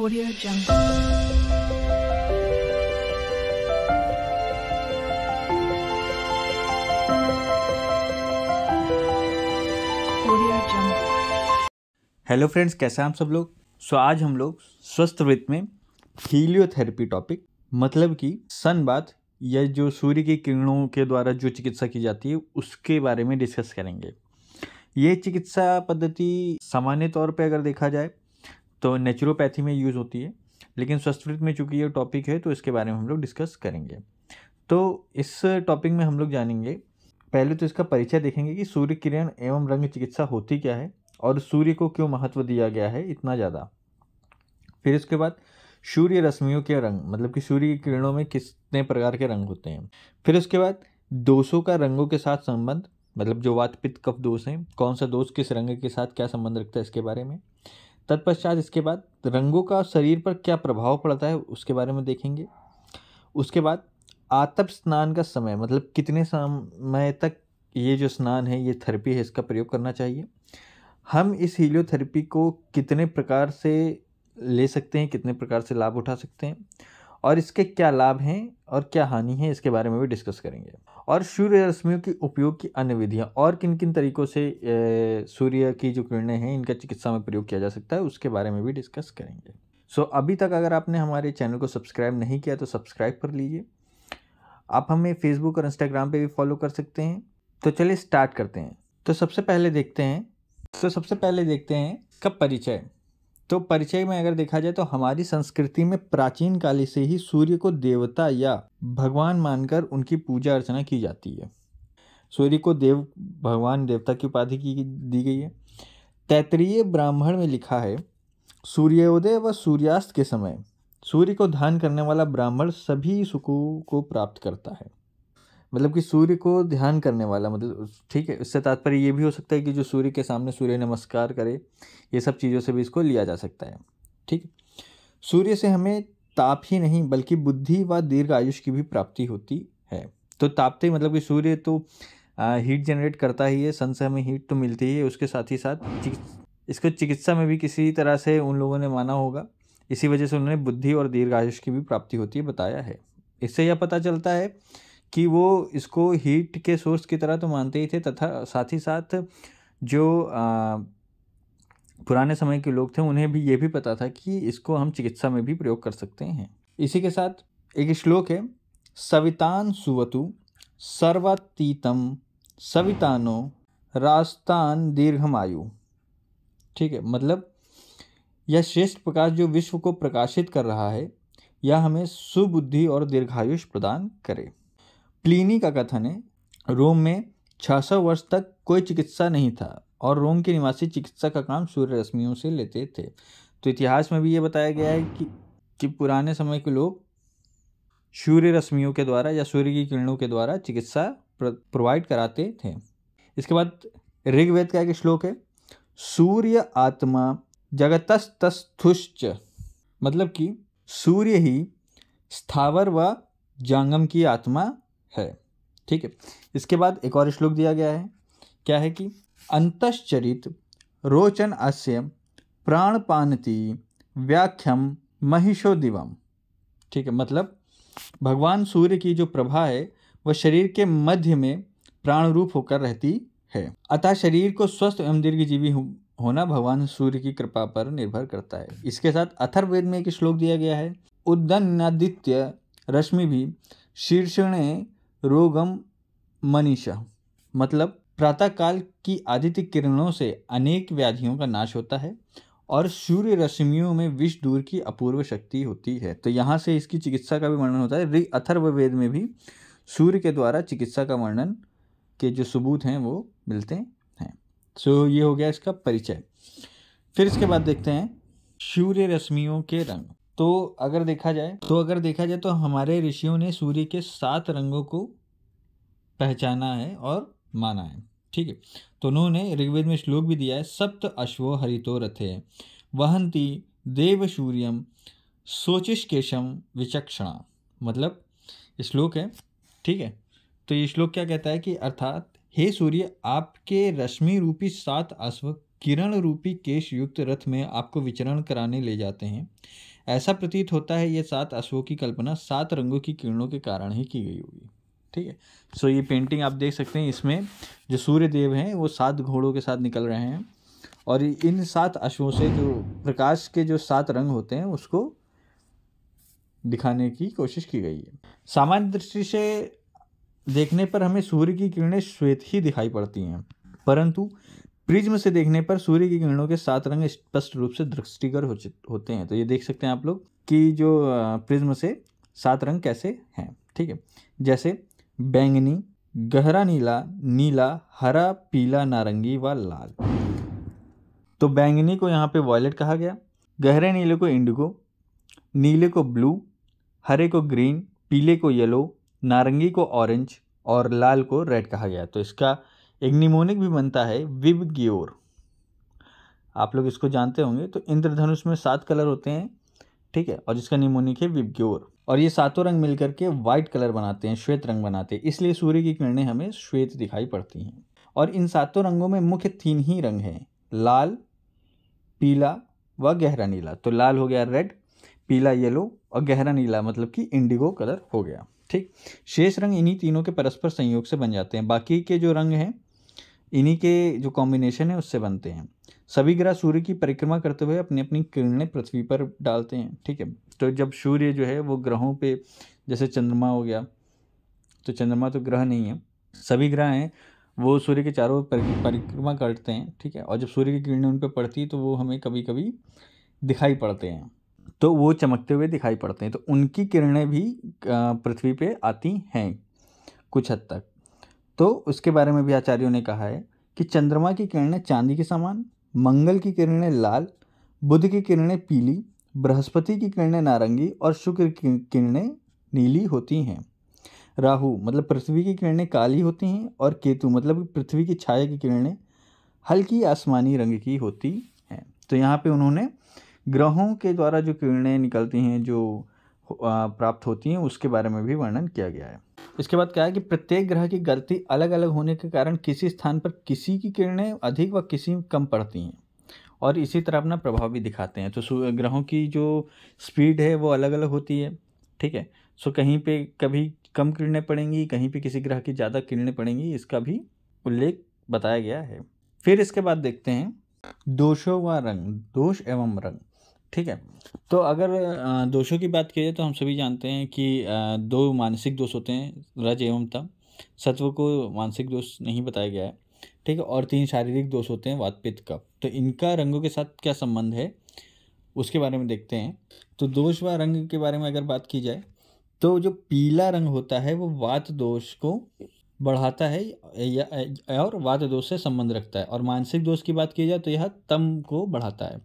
Audio Jungle. Hello friends कैसे हैं आप सब लोग सो आज हम लोग स्वस्थ वृत्त में हीलियोथेरेपी टॉपिक मतलब कि सन बात या जो सूर्य की किरणों के द्वारा जो चिकित्सा की जाती है उसके बारे में डिस्कस करेंगे ये चिकित्सा पद्धति सामान्य तौर पे अगर देखा जाए तो नेचुरोपैथी में यूज़ होती है लेकिन स्वस्थवृत्त में चूंकि ये टॉपिक है तो इसके बारे में हम लोग डिस्कस करेंगे तो इस टॉपिक में हम लोग जानेंगे पहले तो इसका परिचय देखेंगे कि सूर्य किरण एवं रंग चिकित्सा होती क्या है और सूर्य को क्यों महत्व दिया गया है इतना ज़्यादा फिर इसके बाद सूर्य रश्मियों के रंग मतलब कि सूर्य किरणों में कितने प्रकार के रंग होते हैं फिर उसके बाद दोषों का रंगों के साथ संबंध मतलब जो वातपित कफ दोष हैं कौन सा दोष किस रंग के साथ क्या संबंध रखता है इसके बारे में तत्पश्चात इसके बाद रंगों का शरीर पर क्या प्रभाव पड़ता है उसके बारे में देखेंगे उसके बाद आतप स्नान का समय मतलब कितने समय तक ये जो स्नान है ये थेरेपी है इसका प्रयोग करना चाहिए हम इस हीलियोथेरेपी को कितने प्रकार से ले सकते हैं कितने प्रकार से लाभ उठा सकते हैं और इसके क्या लाभ हैं और क्या हानि है इसके बारे में भी डिस्कस करेंगे और सूर्य रश्मियों के उपयोग की अन्य विधियाँ और किन किन तरीकों से सूर्य की जो किरणें हैं इनका चिकित्सा में प्रयोग किया जा सकता है उसके बारे में भी डिस्कस करेंगे सो so, अभी तक अगर आपने हमारे चैनल को सब्सक्राइब नहीं किया तो सब्सक्राइब कर लीजिए आप हमें फेसबुक और इंस्टाग्राम पे भी फॉलो कर सकते हैं तो चलिए स्टार्ट करते हैं तो सबसे पहले देखते हैं तो सबसे पहले देखते हैं कब परिचय तो परिचय में अगर देखा जाए तो हमारी संस्कृति में प्राचीन काल से ही सूर्य को देवता या भगवान मानकर उनकी पूजा अर्चना की जाती है सूर्य को देव भगवान देवता की उपाधि की दी गई है तैतरीय ब्राह्मण में लिखा है सूर्योदय व सूर्यास्त के समय सूर्य को धान करने वाला ब्राह्मण सभी सुखों को प्राप्त करता है मतलब कि सूर्य को ध्यान करने वाला मतलब ठीक है इससे तात्पर्य ये भी हो सकता है कि जो सूर्य के सामने सूर्य नमस्कार करे ये सब चीज़ों से भी इसको लिया जा सकता है ठीक सूर्य से हमें ताप ही नहीं बल्कि बुद्धि व दीर्घ आयुष की भी प्राप्ति होती है तो तापते मतलब कि सूर्य तो आ, हीट जनरेट करता ही है सन से हमें हीट तो मिलती ही है उसके साथ ही साथ इसको चिकित्सा में भी किसी तरह से उन लोगों ने माना होगा इसी वजह से उन्होंने बुद्धि और दीर्घ आयुष की भी प्राप्ति होती है बताया है इससे यह पता चलता है कि वो इसको हीट के सोर्स की तरह तो मानते ही थे तथा साथ ही साथ जो आ, पुराने समय के लोग थे उन्हें भी ये भी पता था कि इसको हम चिकित्सा में भी प्रयोग कर सकते हैं इसी के साथ एक श्लोक है सवितान सुवतु सर्वातीतम सवितानो रास्तान दीर्घम आयु ठीक है मतलब यह श्रेष्ठ प्रकाश जो विश्व को प्रकाशित कर रहा है यह हमें सुबुद्धि और दीर्घायुष प्रदान करे प्लीनी का कथन है रोम में 600 वर्ष तक कोई चिकित्सा नहीं था और रोम के निवासी चिकित्सा का काम सूर्य रश्मियों से लेते थे तो इतिहास में भी ये बताया गया है कि कि पुराने समय के लोग सूर्य रश्मियों के द्वारा या सूर्य की किरणों के द्वारा चिकित्सा प्रोवाइड कराते थे इसके बाद ऋग्वेद का एक श्लोक है सूर्य आत्मा जगतस्तस्थुश्च मतलब कि सूर्य ही स्थावर व जांगम की आत्मा है ठीक है इसके बाद एक और श्लोक दिया गया है क्या है कि अंतश्चरित रोचन अस्य प्राण पानती व्याख्यम महिषो दिवम ठीक है मतलब भगवान सूर्य की जो प्रभा है वह शरीर के मध्य में प्राण रूप होकर रहती है अतः शरीर को स्वस्थ एवं दीर्घजीवी होना भगवान सूर्य की कृपा पर निर्भर करता है इसके साथ अथर्वेद में एक श्लोक दिया गया है उद्दनादित्य रश्मि भी शीर्षणे रोगम मनीषा मतलब प्रातःकाल की आदित्य किरणों से अनेक व्याधियों का नाश होता है और सूर्य रश्मियों में विष दूर की अपूर्व शक्ति होती है तो यहाँ से इसकी चिकित्सा का भी वर्णन होता है ऋग अथर्व वेद में भी सूर्य के द्वारा चिकित्सा का वर्णन के जो सबूत हैं वो मिलते हैं सो तो ये हो गया इसका परिचय फिर इसके बाद देखते हैं सूर्य रश्मियों के रंग तो अगर देखा जाए तो अगर देखा जाए तो हमारे ऋषियों ने सूर्य के सात रंगों को पहचाना है और माना है ठीक है तो उन्होंने ऋग्वेद में श्लोक भी दिया है सप्त अश्वो हरितो रथे वहंती देव सूर्यम सोचिश केशम विचक्षणा मतलब श्लोक है ठीक है तो ये श्लोक क्या कहता है कि अर्थात हे सूर्य आपके रश्मि रूपी सात अश्व किरण रूपी केश युक्त रथ में आपको विचरण कराने ले जाते हैं ऐसा प्रतीत होता है ये सात अशुओं की कल्पना सात रंगों की किरणों के कारण ही की गई होगी ठीक है सो ये पेंटिंग आप देख सकते हैं इसमें जो सूर्य देव हैं वो सात घोड़ों के साथ निकल रहे हैं और इन सात अशुओं से जो प्रकाश के जो सात रंग होते हैं उसको दिखाने की कोशिश की गई है सामान्य दृष्टि से देखने पर हमें सूर्य की किरणें श्वेत ही दिखाई पड़ती हैं परंतु प्रिज्म से देखने पर सूर्य की किरणों के सात रंग स्पष्ट रूप से दृष्टिकर होते हैं तो ये देख सकते हैं आप लोग कि जो प्रिज्म से सात रंग कैसे हैं ठीक है जैसे बैंगनी गहरा नीला नीला हरा पीला नारंगी व लाल तो बैंगनी को यहाँ पे वॉयलेट कहा गया गहरे नीले को इंडिगो नीले को ब्लू हरे को ग्रीन पीले को येलो नारंगी को ऑरेंज और लाल को रेड कहा गया तो इसका एक निमोनिक भी बनता है विब ग्योर आप लोग इसको जानते होंगे तो इंद्रधनुष में सात कलर होते हैं ठीक है और जिसका निमोनिक है ग्योर और ये सातों रंग मिलकर के वाइट कलर बनाते हैं श्वेत रंग बनाते हैं इसलिए सूर्य की किरणें हमें श्वेत दिखाई पड़ती हैं और इन सातों रंगों में मुख्य तीन ही रंग हैं लाल पीला व गहरा नीला तो लाल हो गया रेड पीला येलो और गहरा नीला मतलब कि इंडिगो कलर हो गया ठीक शेष रंग इन्हीं तीनों के परस्पर संयोग से बन जाते हैं बाकी के जो रंग हैं इन्हीं के जो कॉम्बिनेशन है उससे बनते हैं सभी ग्रह सूर्य की परिक्रमा करते हुए अपनी अपनी किरणें पृथ्वी पर डालते हैं ठीक है तो जब सूर्य जो है वो ग्रहों पे जैसे चंद्रमा हो गया तो चंद्रमा तो ग्रह नहीं है सभी ग्रह हैं वो सूर्य के चारों परिक्रमा करते हैं ठीक है और जब सूर्य की किरणें उन पर पड़ती तो वो हमें कभी कभी दिखाई पड़ते हैं तो वो चमकते हुए दिखाई पड़ते हैं तो उनकी किरणें भी पृथ्वी पे आती हैं कुछ हद तक तो उसके बारे में भी आचार्यों ने कहा है कि चंद्रमा की किरणें चांदी के समान मंगल की किरणें लाल बुध की किरणें पीली बृहस्पति की किरणें नारंगी और शुक्र की किरणें नीली होती हैं राहु मतलब पृथ्वी की किरणें काली होती हैं और केतु मतलब पृथ्वी की छाया की किरणें हल्की आसमानी रंग की होती हैं तो यहाँ पे उन्होंने ग्रहों के द्वारा जो किरणें निकलती हैं जो प्राप्त होती हैं उसके बारे में भी वर्णन किया गया है इसके बाद क्या है कि प्रत्येक ग्रह की गलती अलग अलग होने के कारण किसी स्थान पर किसी की किरणें अधिक व किसी कम पड़ती हैं और इसी तरह अपना प्रभाव भी दिखाते हैं तो ग्रहों की जो स्पीड है वो अलग अलग होती है ठीक है सो कहीं पे कभी कम किरणें पड़ेंगी कहीं पे किसी ग्रह की ज़्यादा किरणें पड़ेंगी इसका भी उल्लेख बताया गया है फिर इसके बाद देखते हैं दोषों व रंग दोष एवं रंग ठीक है तो अगर दोषों की बात की जाए तो हम सभी जानते हैं कि दो मानसिक दोष होते हैं रज एवं तम सत्व को मानसिक दोष नहीं बताया गया है ठीक है और तीन शारीरिक दोष होते हैं वातपित कप तो इनका रंगों के साथ क्या संबंध है उसके बारे में देखते हैं तो दोष व रंग के बारे में अगर बात की जाए तो जो पीला रंग होता है वो वात दोष को बढ़ाता है या और वात दोष से संबंध रखता है और मानसिक दोष की बात की जाए तो यह तम को बढ़ाता है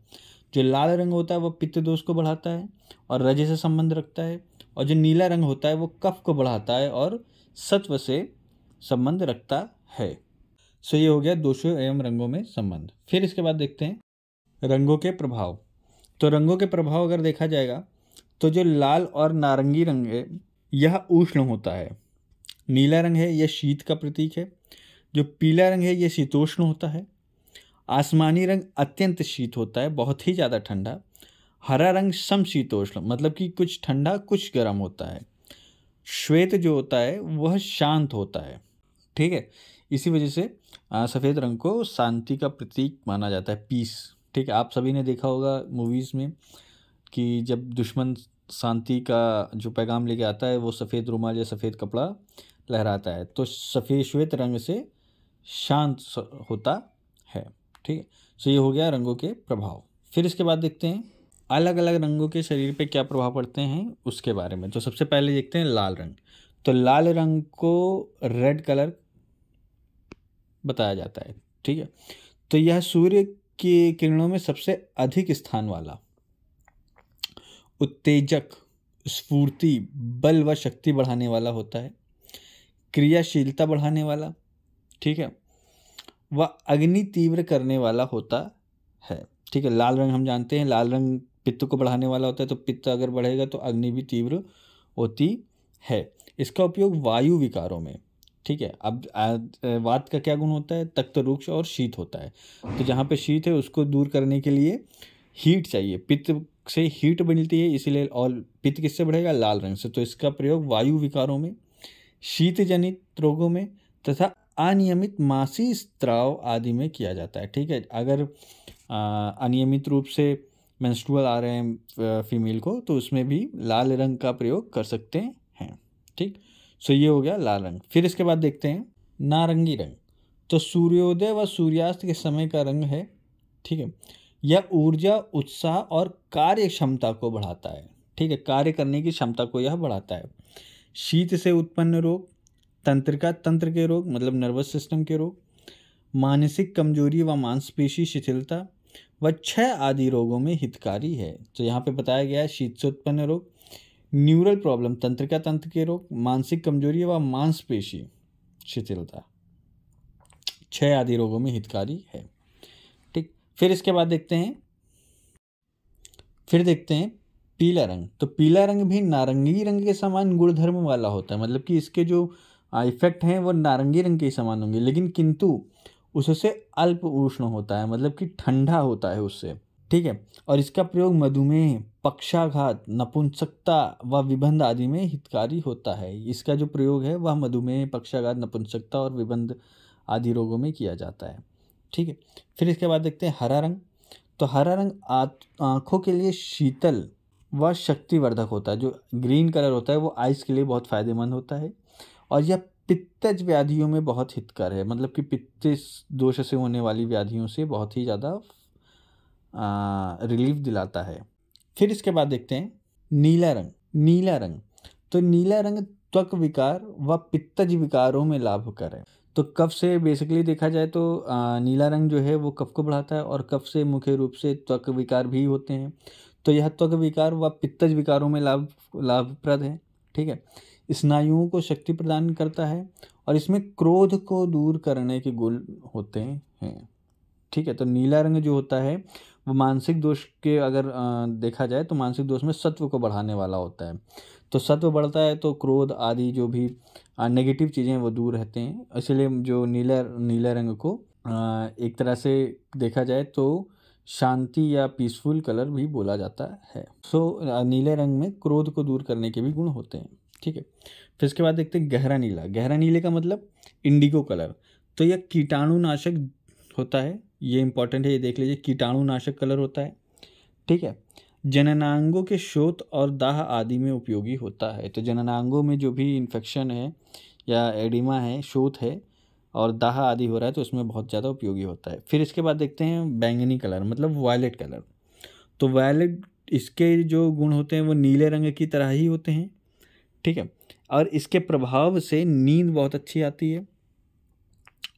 जो लाल रंग होता है वो पित्त दोष को बढ़ाता है और रज से संबंध रखता है और जो नीला रंग होता है वो कफ को बढ़ाता है और सत्व से संबंध रखता है सो ये हो गया दोषों एवं रंगों में संबंध फिर इसके बाद देखते हैं रंगों के प्रभाव तो रंगों के प्रभाव अगर देखा जाएगा तो जो लाल और नारंगी रंग है यह उष्ण होता है नीला रंग है यह शीत का प्रतीक है जो पीला रंग है यह शीतोष्ण होता है आसमानी रंग अत्यंत शीत होता है बहुत ही ज़्यादा ठंडा हरा रंग समशीतोष्ण मतलब कि कुछ ठंडा कुछ गर्म होता है श्वेत जो होता है वह शांत होता है ठीक है इसी वजह से सफ़ेद रंग को शांति का प्रतीक माना जाता है पीस ठीक है आप सभी ने देखा होगा मूवीज़ में कि जब दुश्मन शांति का जो पैगाम लेके आता है वो सफ़ेद रुमाल या सफ़ेद कपड़ा लहराता है तो सफ़ेद श्वेत रंग से शांत होता ठीक है सो ये हो गया रंगों के प्रभाव फिर इसके बाद देखते हैं अलग अलग रंगों के शरीर पे क्या प्रभाव पड़ते हैं उसके बारे में तो सबसे पहले देखते हैं लाल रंग तो लाल रंग को रेड कलर बताया जाता है ठीक है तो यह सूर्य के किरणों में सबसे अधिक स्थान वाला उत्तेजक स्फूर्ति बल व शक्ति बढ़ाने वाला होता है क्रियाशीलता बढ़ाने वाला ठीक है वह अग्नि तीव्र करने वाला होता है ठीक है लाल रंग हम जानते हैं लाल रंग पित्त को बढ़ाने वाला होता है तो पित्त अगर बढ़ेगा तो अग्नि भी तीव्र होती है इसका उपयोग वायु विकारों में ठीक है अब वात का क्या गुण होता है तख्त रुक्ष और शीत होता है तो जहाँ पे शीत है उसको दूर करने के लिए हीट चाहिए पित्त से हीट बनती है इसीलिए और पित्त किससे बढ़ेगा लाल रंग से तो इसका प्रयोग वायु विकारों में शीत जनित रोगों में तथा अनियमित मासी स्त्राव आदि में किया जाता है ठीक है अगर अनियमित रूप से मेंस्ट्रुअल आ रहे हैं फीमेल को तो उसमें भी लाल रंग का प्रयोग कर सकते हैं ठीक सो ये हो गया लाल रंग फिर इसके बाद देखते हैं नारंगी रंग तो सूर्योदय व सूर्यास्त के समय का रंग है ठीक है यह ऊर्जा उत्साह और कार्य क्षमता को बढ़ाता है ठीक है कार्य करने की क्षमता को यह बढ़ाता है शीत से उत्पन्न रोग तंत्रिका तंत्र के रोग मतलब नर्वस सिस्टम के रोग मानसिक कमजोरी व मांसपेशी शिथिलता व छह आदि रोगों में हितकारी है तो यहाँ पे बताया गया है उत्पन्न रोग न्यूरल प्रॉब्लम तंत्रिका तंत्र के रोग मानसिक कमजोरी व मांसपेशी शिथिलता छह आदि रोगों में हितकारी है ठीक फिर इसके बाद देखते हैं फिर देखते हैं पीला रंग तो पीला रंग भी नारंगी रंग के समान गुणधर्म वाला होता है मतलब कि इसके जो इफ़ेक्ट हैं वो नारंगी रंग के समान होंगे लेकिन किंतु उससे अल्प उष्ण होता है मतलब कि ठंडा होता है उससे ठीक है और इसका प्रयोग मधुमेह पक्षाघात नपुंसकता व विबंध आदि में हितकारी होता है इसका जो प्रयोग है वह मधुमेह पक्षाघात नपुंसकता और विबंध आदि रोगों में किया जाता है ठीक है फिर इसके बाद देखते हैं हरा रंग तो हरा रंग आँखों के लिए शीतल व शक्तिवर्धक होता है जो ग्रीन कलर होता है वो आइस के लिए बहुत फ़ायदेमंद होता है और यह पित्तज व्याधियों में बहुत हितकर है मतलब कि पित्त दोष से होने वाली व्याधियों से बहुत ही ज़्यादा रिलीफ दिलाता है फिर इसके बाद देखते हैं नीला रंग नीला रंग तो नीला रंग त्वक विकार व पित्तज विकारों में लाभ है तो कफ से बेसिकली देखा जाए तो आ, नीला रंग जो है वो कफ को बढ़ाता है और कफ से मुख्य रूप से त्वक विकार भी होते हैं तो यह त्वक विकार व पित्तज विकारों में लाभ लाभप्रद है ठीक है स्नायुओं को शक्ति प्रदान करता है और इसमें क्रोध को दूर करने के गुण होते हैं ठीक है तो नीला रंग जो होता है वो मानसिक दोष के अगर देखा जाए तो मानसिक दोष में सत्व को बढ़ाने वाला होता है तो सत्व बढ़ता है तो क्रोध आदि जो भी नेगेटिव चीज़ें वो दूर रहते हैं इसलिए जो नीला नीला रंग को एक तरह से देखा जाए तो शांति या पीसफुल कलर भी बोला जाता है सो so, नीले रंग में क्रोध को दूर करने के भी गुण होते हैं ठीक है फिर इसके बाद देखते हैं गहरा नीला गहरा नीले का मतलब इंडिगो कलर तो यह कीटाणुनाशक होता है ये इंपॉर्टेंट है ये देख लीजिए कीटाणुनाशक कलर होता है ठीक है जननांगों के शोध और दाह आदि में उपयोगी होता है तो जननांगों में जो भी इन्फेक्शन है या एडिमा है शोध है और दाह आदि हो रहा है तो उसमें बहुत ज़्यादा उपयोगी होता है फिर इसके बाद देखते हैं बैंगनी कलर मतलब वायलेट कलर तो वायलेट इसके जो गुण होते हैं वो नीले रंग की तरह ही होते हैं ठीक है और इसके प्रभाव से नींद बहुत अच्छी आती है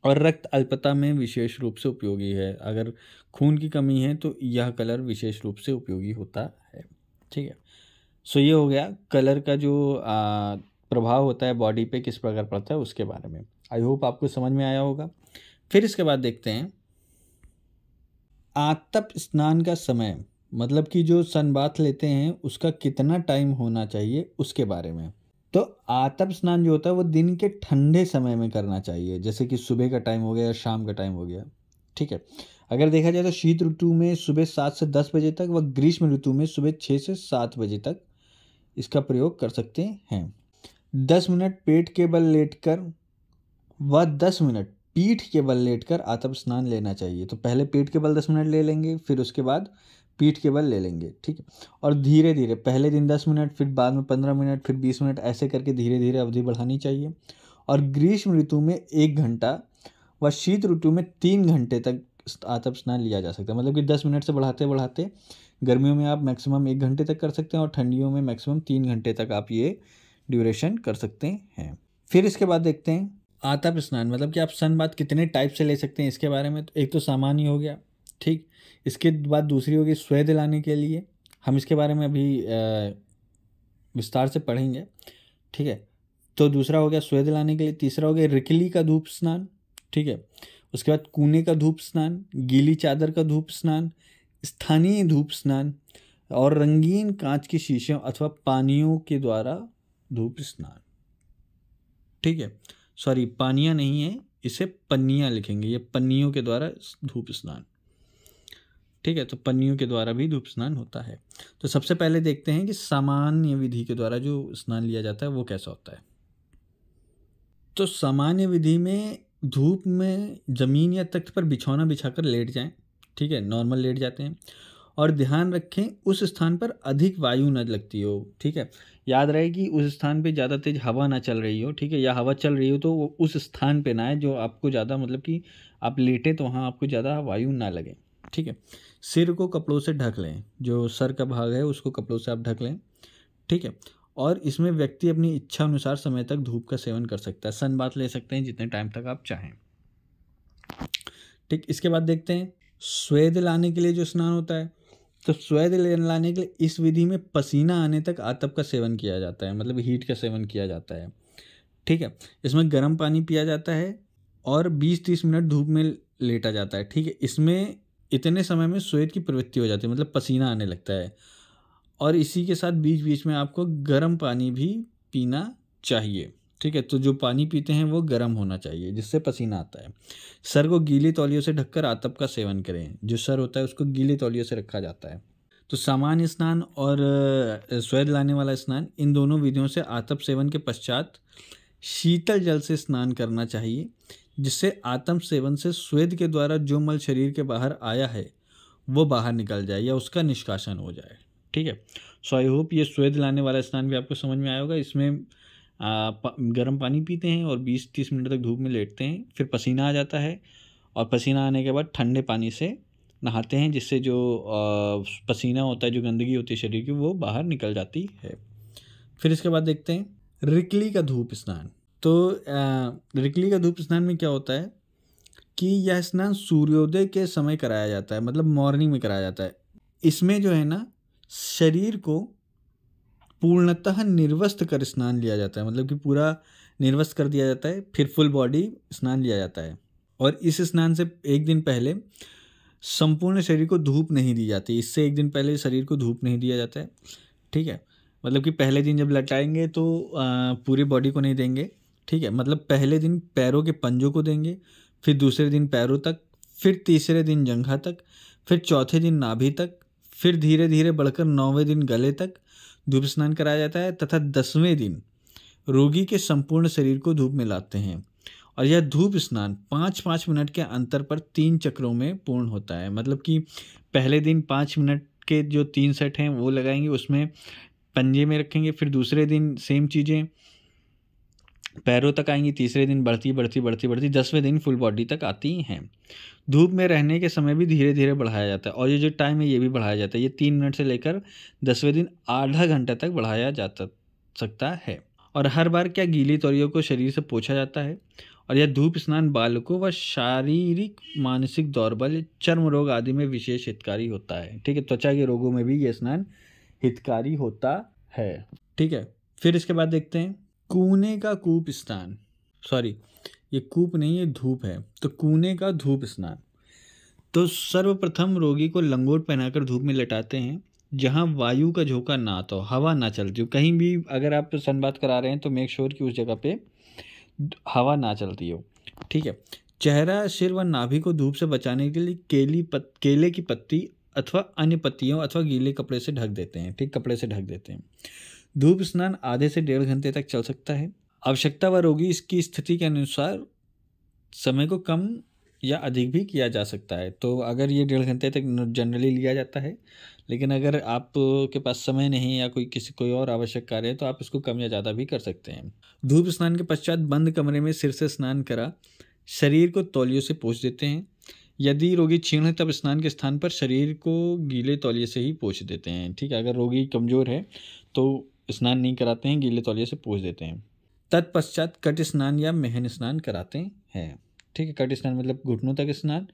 और रक्त अल्पता में विशेष रूप से उपयोगी है अगर खून की कमी है तो यह कलर विशेष रूप से उपयोगी होता है ठीक है सो ये हो गया कलर का जो आ, प्रभाव होता है बॉडी पे किस प्रकार पड़ता है उसके बारे में आई होप आपको समझ में आया होगा फिर इसके बाद देखते हैं आतप स्नान का समय मतलब कि जो सन बाथ लेते हैं उसका कितना टाइम होना चाहिए उसके बारे में तो आतप स्नान जो होता है वो दिन के ठंडे समय में करना चाहिए जैसे कि सुबह का टाइम हो गया या शाम का टाइम हो गया ठीक है अगर देखा जाए तो शीत ऋतु में सुबह सात से दस बजे तक व ग्रीष्म ऋतु में सुबह छः से सात बजे तक इसका प्रयोग कर सकते हैं दस मिनट पेट के बल लेट कर व दस मिनट पीठ के बल लेट कर आतप स्नान लेना चाहिए तो पहले पेट के बल दस मिनट ले लेंगे फिर उसके बाद पीठ के बल ले लेंगे ठीक है और धीरे धीरे पहले दिन दस मिनट फिर बाद में पंद्रह मिनट फिर बीस मिनट ऐसे करके धीरे धीरे अवधि बढ़ानी चाहिए और ग्रीष्म ऋतु में एक घंटा व शीत ऋतु में तीन घंटे तक आतप स्नान लिया जा सकता है मतलब कि दस मिनट से बढ़ाते बढ़ाते गर्मियों में आप मैक्सिमम एक घंटे तक कर सकते हैं और ठंडियों में मैक्सिमम तीन घंटे तक आप ये ड्यूरेशन कर सकते हैं फिर इसके बाद देखते हैं आतप स्नान मतलब कि आप सन बात कितने टाइप से ले सकते हैं इसके बारे में तो एक तो सामान्य हो गया ठीक इसके बाद दूसरी होगी स्वय दिलाने के लिए हम इसके बारे में अभी विस्तार से पढ़ेंगे ठीक है तो दूसरा हो गया स्वेद दिलाने के लिए तीसरा हो गया रिकली का धूप स्नान ठीक है उसके बाद कूने का धूप स्नान गीली चादर का धूप स्नान स्थानीय धूप स्नान और रंगीन कांच की शीशियों अथवा पानियों के द्वारा धूप स्नान ठीक है सॉरी पानियाँ नहीं है इसे पन्नियाँ लिखेंगे ये पन्नियों के द्वारा धूप स्नान ठीक है तो पन्नियों के द्वारा भी धूप स्नान होता है तो सबसे पहले देखते हैं कि सामान्य विधि के द्वारा जो स्नान लिया जाता है वो कैसा होता है तो सामान्य विधि में धूप में ज़मीन या तख्त पर बिछौना बिछाकर लेट जाएं ठीक है नॉर्मल लेट जाते हैं और ध्यान रखें उस स्थान पर अधिक वायु न लगती हो ठीक है याद रहे कि उस स्थान पे ज़्यादा तेज़ हवा ना चल रही हो ठीक है या हवा चल रही हो तो वो उस स्थान पे ना आए जो आपको ज़्यादा मतलब कि आप लेटें तो वहाँ आपको ज़्यादा वायु ना लगे ठीक है सिर को कपड़ों से ढक लें जो सर का भाग है उसको कपड़ों से आप ढक लें ठीक है और इसमें व्यक्ति अपनी इच्छा अनुसार समय तक धूप का सेवन कर सकता है सन बात ले सकते हैं जितने टाइम तक आप चाहें ठीक इसके बाद देखते हैं स्वेद लाने के लिए जो स्नान होता है तो स्वेद लाने के लिए इस विधि में पसीना आने तक आतप का सेवन किया जाता है मतलब हीट का सेवन किया जाता है ठीक है इसमें गर्म पानी पिया जाता है और 20-30 मिनट धूप में लेटा जाता है ठीक है इसमें इतने समय में स्वेद की प्रवृत्ति हो जाती है मतलब पसीना आने लगता है और इसी के साथ बीच बीच में आपको गर्म पानी भी पीना चाहिए ठीक है तो जो पानी पीते हैं वो गर्म होना चाहिए जिससे पसीना आता है सर को गीली तौलियों से ढककर आतप का सेवन करें जो सर होता है उसको गीली तौलियों से रखा जाता है तो सामान्य स्नान और स्वेद लाने वाला स्नान इन दोनों विधियों से आतप सेवन के पश्चात शीतल जल से स्नान करना चाहिए जिससे आत्म सेवन से स्वेद के द्वारा जो मल शरीर के बाहर आया है वो बाहर निकल जाए या उसका निष्कासन हो जाए ठीक है सो आई होप ये स्वेद लाने वाला स्नान भी आपको समझ में आया होगा इसमें गर्म पानी पीते हैं और 20-30 मिनट तक धूप में लेटते हैं फिर पसीना आ जाता है और पसीना आने के बाद ठंडे पानी से नहाते हैं जिससे जो पसीना होता है जो गंदगी होती है शरीर की वो बाहर निकल जाती है फिर इसके बाद देखते हैं रिकली का धूप स्नान तो रिकली का धूप स्नान में क्या होता है कि यह स्नान सूर्योदय के समय कराया जाता है मतलब मॉर्निंग में कराया जाता है इसमें जो है ना शरीर को पूर्णतः निर्वस्त कर स्नान लिया जाता है मतलब कि पूरा निर्वस्त कर दिया जाता है फिर फुल बॉडी स्नान लिया जाता है और इस स्नान से एक दिन पहले संपूर्ण शरीर को धूप नहीं दी जाती इससे एक दिन पहले शरीर को धूप नहीं दिया जाता है ठीक है मतलब कि पहले दिन जब लटाएंगे तो पूरी बॉडी को नहीं देंगे ठीक है मतलब पहले दिन पैरों के पंजों को देंगे फिर दूसरे दिन पैरों तक फिर तीसरे दिन जंघा तक फिर चौथे दिन नाभि तक फिर धीरे धीरे बढ़कर नौवें दिन गले तक धूप स्नान कराया जाता है तथा दसवें दिन रोगी के संपूर्ण शरीर को धूप में लाते हैं और यह धूप स्नान पाँच पाँच मिनट के अंतर पर तीन चक्रों में पूर्ण होता है मतलब कि पहले दिन पाँच मिनट के जो तीन सेट हैं वो लगाएंगे उसमें पंजे में रखेंगे फिर दूसरे दिन सेम चीज़ें पैरों तक आएंगी तीसरे दिन बढ़ती बढ़ती बढ़ती बढ़ती दसवें दिन फुल बॉडी तक आती हैं धूप में रहने के समय भी धीरे धीरे बढ़ाया जाता है और ये जो टाइम है ये भी बढ़ाया जाता है ये तीन मिनट से लेकर दसवें दिन आधा घंटे तक बढ़ाया जा सकता है और हर बार क्या गीली तौरियों को शरीर से पोछा जाता है और यह धूप स्नान बालकों व शारीरिक मानसिक दौरबल चर्म रोग आदि में विशेष हितकारी होता है ठीक है त्वचा के रोगों में भी यह स्नान हितकारी होता है ठीक है फिर इसके बाद देखते हैं कूने का कूप स्नान सॉरी ये कूप नहीं ये धूप है तो कूने का धूप स्नान तो सर्वप्रथम रोगी को लंगोट पहनाकर धूप में लटाते हैं जहाँ वायु का झोंका ना आता हो हवा ना चलती हो कहीं भी अगर आप बात करा रहे हैं तो मेक श्योर कि उस जगह पे हवा ना चलती हो ठीक है चेहरा सिर व नाभि को धूप से बचाने के लिए केली पत केले की पत्ती अथवा अन्य पत्तियों अथवा गीले कपड़े से ढक देते हैं ठीक कपड़े से ढक देते हैं धूप स्नान आधे से डेढ़ घंटे तक चल सकता है आवश्यकता व रोगी इसकी स्थिति के अनुसार समय को कम या अधिक भी किया जा सकता है तो अगर ये डेढ़ घंटे तक जनरली लिया जाता है लेकिन अगर आपके पास समय नहीं या कोई किसी कोई और आवश्यक कार्य है तो आप इसको कम या ज़्यादा भी कर सकते हैं धूप स्नान के पश्चात बंद कमरे में सिर से स्नान करा शरीर को तौलियों से पोछ देते हैं यदि रोगी क्षीण है तब स्नान के स्थान पर शरीर को गीले तौलिए से ही पोछ देते हैं ठीक है अगर रोगी कमज़ोर है तो स्नान नहीं कराते हैं गीले तौलिए से पूछ देते हैं तत्पश्चात कट स्नान या मेहन स्नान कराते हैं ठीक है कट स्नान मतलब घुटनों तक स्नान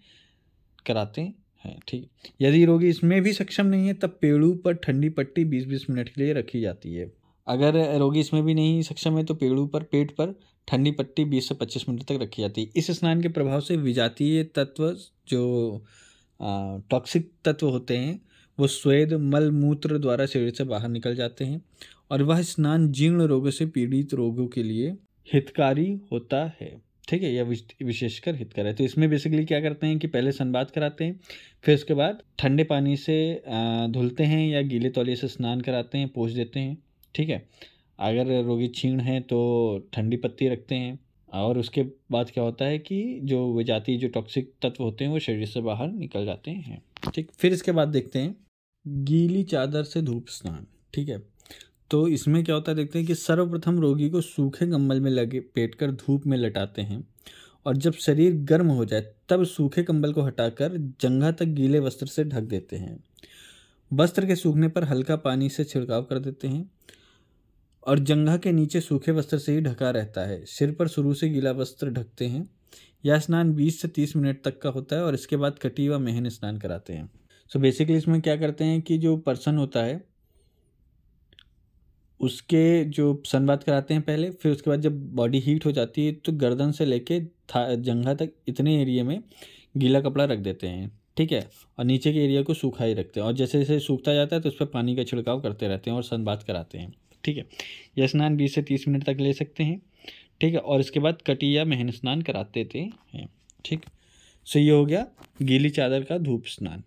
कराते हैं ठीक यदि रोगी इसमें भी सक्षम नहीं है तब पेड़ों पर ठंडी पट्टी बीस बीस मिनट के लिए रखी जाती है अगर रोगी इसमें भी नहीं सक्षम है तो पेड़ों पर पेट पर ठंडी पट्टी 20 से 25 मिनट तक रखी जाती है इस स्नान के प्रभाव से विजातीय तत्व जो टॉक्सिक तत्व होते हैं वो स्वेद मलमूत्र द्वारा शरीर से बाहर निकल जाते हैं और वह स्नान जीर्ण रोगों से पीड़ित रोगों के लिए हितकारी होता है ठीक है या विशेषकर हितकर है तो इसमें बेसिकली क्या करते हैं कि पहले सनबाद कराते हैं फिर उसके बाद ठंडे पानी से धुलते हैं या गीले तौलिए से स्नान कराते हैं पोछ देते हैं ठीक है अगर रोगी छीण है तो ठंडी पत्ती रखते हैं और उसके बाद क्या होता है कि जो वे जाती जो टॉक्सिक तत्व होते हैं वो शरीर से बाहर निकल जाते हैं ठीक फिर इसके बाद देखते हैं गीली चादर से धूप स्नान ठीक है तो इसमें क्या होता है देखते हैं कि सर्वप्रथम रोगी को सूखे कंबल में लगे पेट कर धूप में लटाते हैं और जब शरीर गर्म हो जाए तब सूखे कंबल को हटाकर जंघा तक गीले वस्त्र से ढक देते हैं वस्त्र के सूखने पर हल्का पानी से छिड़काव कर देते हैं और जंघा के नीचे सूखे वस्त्र से ही ढका रहता है सिर पर शुरू से गीला वस्त्र ढकते हैं यह स्नान 20 से 30 मिनट तक का होता है और इसके बाद कटी व मेहन स्नान कराते हैं सो बेसिकली इसमें क्या करते हैं कि जो पर्सन होता है उसके जो सन बात कराते हैं पहले फिर उसके बाद जब बॉडी हीट हो जाती है तो गर्दन से लेके था जंघा तक इतने एरिया में गीला कपड़ा रख देते हैं ठीक है और नीचे के एरिया को सूखा ही रखते हैं और जैसे जैसे सूखता जाता है तो उस पर पानी का छिड़काव करते रहते हैं और सन बात कराते हैं ठीक है यह स्नान बीस से तीस मिनट तक ले सकते हैं ठीक है और इसके बाद कटी या महन स्नान कराते थे हैं ठीक सो ये हो गया गीली चादर का धूप स्नान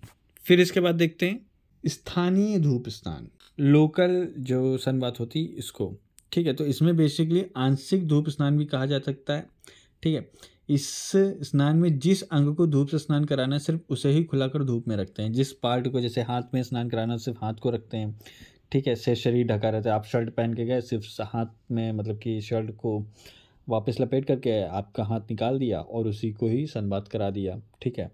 फिर इसके बाद देखते हैं स्थानीय धूप स्थान लोकल जो सन बात होती इसको ठीक है तो इसमें बेसिकली आंशिक धूप स्नान भी कहा जा सकता है ठीक है इस स्नान में जिस अंग को धूप से स्नान कराना है सिर्फ उसे ही खुलाकर धूप में रखते हैं जिस पार्ट को जैसे हाथ में स्नान कराना सिर्फ हाथ को रखते हैं ठीक है से शरीर ढका रहता है आप शर्ट पहन के गए सिर्फ हाथ में मतलब कि शर्ट को वापस लपेट करके आपका हाथ निकाल दिया और उसी को ही सनबात करा दिया ठीक है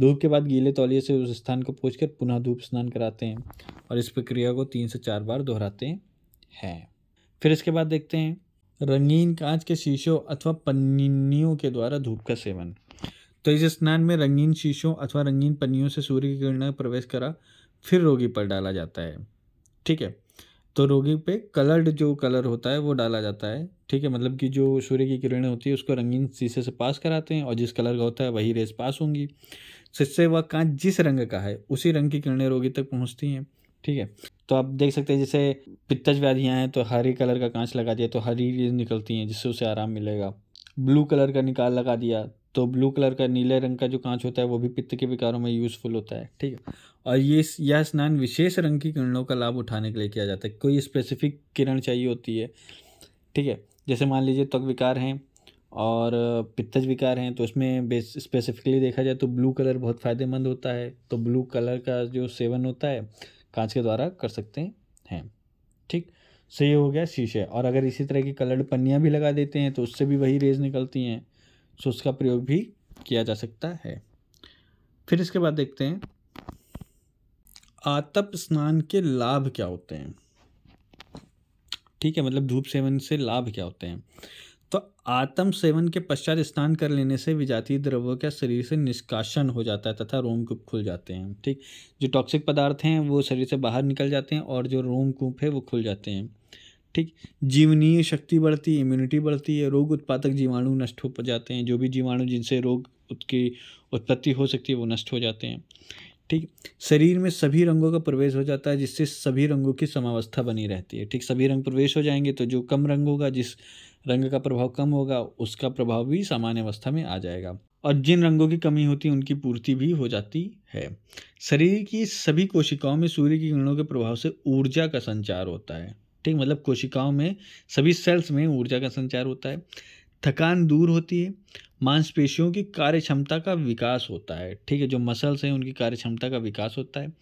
धूप के बाद गीले तौलिए से उस स्थान को पोंछकर पुनः धूप स्नान कराते हैं और इस प्रक्रिया को तीन से चार बार दोहराते हैं फिर इसके बाद देखते हैं रंगीन कांच के शीशों अथवा पन्नियों के द्वारा धूप का सेवन तो इस स्नान में रंगीन शीशों अथवा रंगीन पन्नियों से सूर्य की किरण प्रवेश करा फिर रोगी पर डाला जाता है ठीक है तो रोगी पे कलर्ड जो कलर होता है वो डाला जाता है ठीक है मतलब कि जो सूर्य की किरणें होती है उसको रंगीन शीशे से पास कराते हैं और जिस कलर का होता है वही रेस पास होंगी शीशे व कांच जिस रंग का है उसी रंग की किरणें रोगी तक पहुंचती हैं ठीक है तो आप देख सकते हैं जैसे पित्तज व्याधियाँ हैं तो हरे कलर का कांच लगा दिया तो हरी निकलती हैं जिससे उसे आराम मिलेगा ब्लू कलर का निकाल लगा दिया तो ब्लू कलर का नीले रंग का जो कांच होता है वो भी पित्त के विकारों में यूज़फुल होता है ठीक है और ये यह स्नान विशेष रंग की किरणों का लाभ उठाने के लिए किया जाता है कोई स्पेसिफिक किरण चाहिए होती है ठीक है जैसे मान लीजिए त्वक विकार हैं और पित्तज विकार हैं तो उसमें स्पेसिफिकली देखा जाए तो ब्लू कलर बहुत फ़ायदेमंद होता है तो ब्लू कलर का जो सेवन होता है कांच के द्वारा कर सकते हैं ठीक सही ये हो गया शीशे और अगर इसी तरह की कलर्ड पन्नियाँ भी लगा देते हैं तो उससे भी वही रेज निकलती हैं सो उसका प्रयोग भी किया जा सकता है फिर इसके बाद देखते हैं आतप स्नान के लाभ क्या होते हैं ठीक है मतलब धूप सेवन से लाभ क्या होते हैं तो आतम सेवन के पश्चात स्नान कर लेने से विजातीय द्रव्यों का शरीर से निष्कासन हो जाता है तथा रोमकूप खुल जाते हैं ठीक जो टॉक्सिक पदार्थ हैं वो शरीर से बाहर निकल जाते हैं और जो रोमकूप है वो खुल जाते हैं ठीक जीवनीय शक्ति बढ़ती इम्यूनिटी बढ़ती है रोग उत्पादक जीवाणु नष्ट हो जाते हैं जो भी जीवाणु जिनसे रोग उसकी उत्पत्ति हो सकती है वो नष्ट हो जाते हैं ठीक शरीर में सभी रंगों का प्रवेश हो जाता है जिससे सभी रंगों की समावस्था बनी रहती है ठीक सभी रंग प्रवेश हो जाएंगे तो जो कम रंग होगा जिस रंग का प्रभाव कम होगा उसका प्रभाव भी सामान्य अवस्था में आ जाएगा और जिन रंगों की कमी होती है उनकी पूर्ति भी हो जाती है शरीर की सभी कोशिकाओं में सूर्य की किरणों के प्रभाव से ऊर्जा का संचार होता है ठीक मतलब कोशिकाओं में सभी सेल्स में ऊर्जा का संचार होता है थकान दूर होती है मांसपेशियों की कार्य क्षमता का विकास होता है ठीक है जो मसल्स हैं उनकी कार्य क्षमता का विकास होता है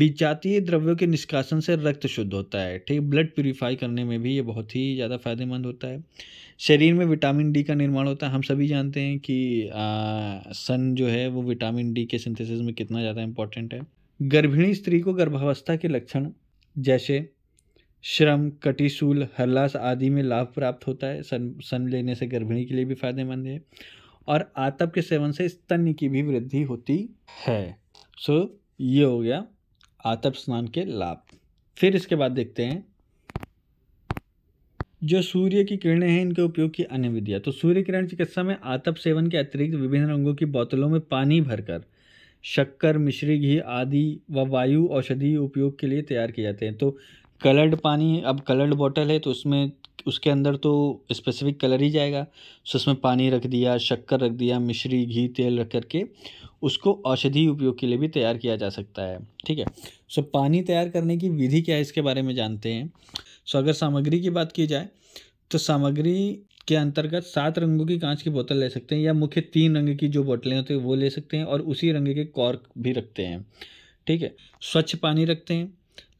विजातीय द्रव्यों के निष्कासन से रक्त शुद्ध होता है ठीक ब्लड प्यूरीफाई करने में भी ये बहुत ही ज़्यादा फायदेमंद होता है शरीर में विटामिन डी का निर्माण होता है हम सभी जानते हैं कि आ, सन जो है वो विटामिन डी के सिंथेसिस में कितना ज़्यादा इंपॉर्टेंट है गर्भिणी स्त्री को गर्भावस्था के लक्षण जैसे श्रम कटिशूल हर्लास आदि में लाभ प्राप्त होता है सन सन लेने से गर्भिणी के लिए भी फायदेमंद है और आतप के सेवन से स्तन्य की भी वृद्धि होती है सो so, ये हो गया आतप स्नान के लाभ फिर इसके बाद देखते हैं जो सूर्य की किरणें हैं इनके उपयोग की अन्य विधियाँ तो सूर्य किरण चिकित्सा में आतप सेवन के अतिरिक्त विभिन्न रंगों की बोतलों में पानी भरकर शक्कर मिश्री घी आदि व वायु औषधि उपयोग के लिए तैयार किए जाते हैं तो कलर्ड पानी अब कलर्ड बॉटल है तो उसमें उसके अंदर तो स्पेसिफिक कलर ही जाएगा सो उसमें पानी रख दिया शक्कर रख दिया मिश्री घी तेल रख करके उसको औषधि उपयोग के लिए भी तैयार किया जा सकता है ठीक है सो पानी तैयार करने की विधि क्या है इसके बारे में जानते हैं सो अगर सामग्री की बात की जाए तो सामग्री के अंतर्गत सात रंगों की कांच की बोतल ले सकते हैं या मुख्य तीन रंग की जो बोतलें होती है वो ले सकते हैं और उसी रंग के कॉर्क भी रखते हैं ठीक है स्वच्छ पानी रखते हैं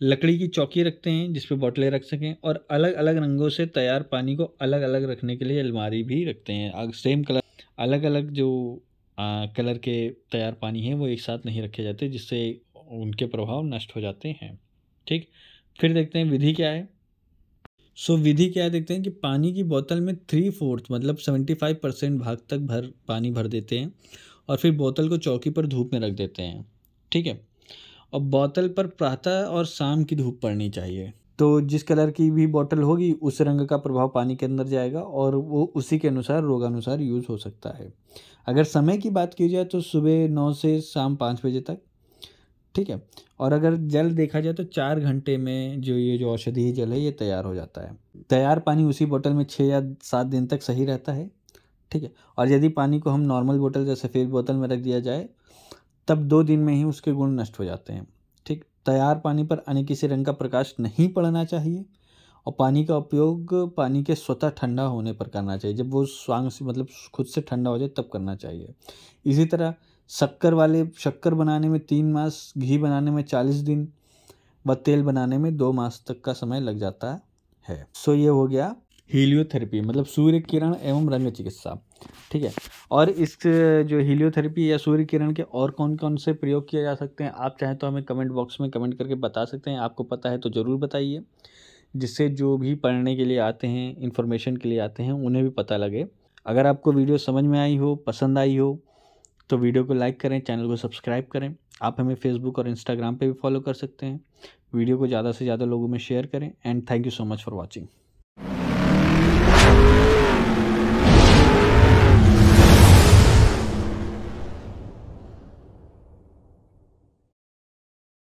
लकड़ी की चौकी रखते हैं जिस पर बोतलें रख सकें और अलग अलग रंगों से तैयार पानी को अलग अलग रखने के लिए अलमारी भी रखते हैं सेम कलर अलग अलग जो आ, कलर के तैयार पानी हैं वो एक साथ नहीं रखे जाते जिससे उनके प्रभाव नष्ट हो जाते हैं ठीक फिर देखते हैं विधि क्या है सो so, विधि क्या है देखते हैं कि पानी की बोतल में थ्री फोर्थ मतलब सेवेंटी फाइव परसेंट भाग तक भर पानी भर देते हैं और फिर बोतल को चौकी पर धूप में रख देते हैं ठीक है और बोतल पर प्रातः और शाम की धूप पड़नी चाहिए तो जिस कलर की भी बोतल होगी उस रंग का प्रभाव पानी के अंदर जाएगा और वो उसी के अनुसार रोगानुसार यूज़ हो सकता है अगर समय की बात की जाए तो सुबह नौ से शाम पाँच बजे तक ठीक है और अगर जल देखा जाए तो चार घंटे में जो ये जो औषधीय जल है ये तैयार हो जाता है तैयार पानी उसी बोतल में छः या सात दिन तक सही रहता है ठीक है और यदि पानी को हम नॉर्मल बोतल या सफ़ेद बोतल में रख दिया जाए तब दो दिन में ही उसके गुण नष्ट हो जाते हैं ठीक तैयार पानी पर अन्य किसी रंग का प्रकाश नहीं पड़ना चाहिए और पानी का उपयोग पानी के स्वतः ठंडा होने पर करना चाहिए जब वो स्वांग से मतलब खुद से ठंडा हो जाए तब करना चाहिए इसी तरह शक्कर वाले शक्कर बनाने में तीन मास घी बनाने में चालीस दिन व तेल बनाने में दो मास तक का समय लग जाता है सो ये हो गया हीलियोथेरेपी मतलब सूर्य किरण एवं रंग चिकित्सा ठीक है और इस जो हीलियोथेरेपी या सूर्य किरण के और कौन कौन से प्रयोग किए जा सकते हैं आप चाहें तो हमें कमेंट बॉक्स में कमेंट करके बता सकते हैं आपको पता है तो ज़रूर बताइए जिससे जो भी पढ़ने के लिए आते हैं इन्फॉर्मेशन के लिए आते हैं उन्हें भी पता लगे अगर आपको वीडियो समझ में आई हो पसंद आई हो तो वीडियो को लाइक करें चैनल को सब्सक्राइब करें आप हमें फेसबुक और इंस्टाग्राम पे भी फॉलो कर सकते हैं वीडियो को ज़्यादा से ज़्यादा लोगों में शेयर करें and thank you so much for watching